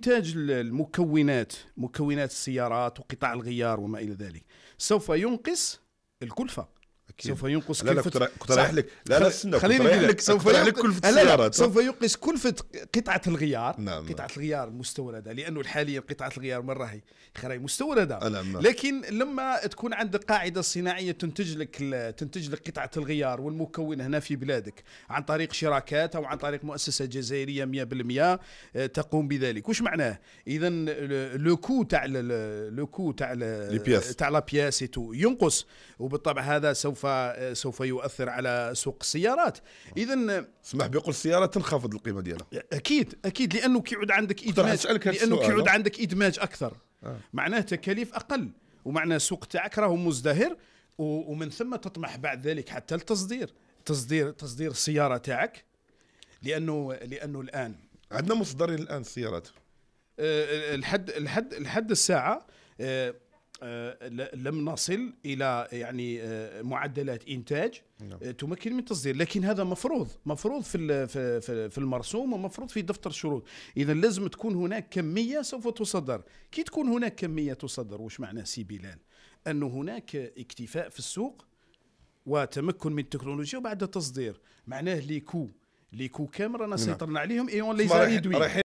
إنتاج المكونات مكونات السيارات وقطاع الغيار وما إلى ذلك سوف ينقص الكلفة أكيد. سوف ينقص لا لا كنت رايح لك لا لا استنى خليني نقول لك سوف ينقص كلفه لا لا سوف ينقص كلفه قطعه الغيار نعم قطعه الغيار المستورده لانه حاليا قطعه الغيار من راهي خراي مستورده نعم. لكن لما تكون عندك قاعده صناعيه تنتج لك تنتج لك قطعه الغيار والمكون هنا في بلادك عن طريق شراكات او عن طريق مؤسسه جزائريه 100% آه، تقوم بذلك واش معناه اذا لو كو تاع لو كو تاع تاع لا بياس ينقص وبالطبع هذا سوف سوف سوف يؤثر على سوق السيارات اذا اسمح بيقول السيارات تنخفض القيمه ديالها اكيد اكيد لانه كيعود عندك ادماج لانه كيعود عندك ادماج اكثر آه. معناه تكاليف اقل ومعناه السوق تاعك راهو مزدهر ومن ثم تطمح بعد ذلك حتى للتصدير تصدير تصدير السياره تاعك لانه لانه الان عندنا مصدرين الان السيارات أه الحد الحد الحد الساعه أه آه، لم نصل الى يعني آه، معدلات انتاج نعم. آه، تمكن من التصدير لكن هذا مفروض مفروض في في المرسوم ومفروض في دفتر الشروط اذا لازم تكون هناك كميه سوف تصدر كي تكون هناك كميه تصدر واش معنى سي بلال انه هناك اكتفاء في السوق وتمكن من التكنولوجيا وبعد تصدير معناه ليكو ليكو كامل رانا نعم. سيطرنا عليهم اي اون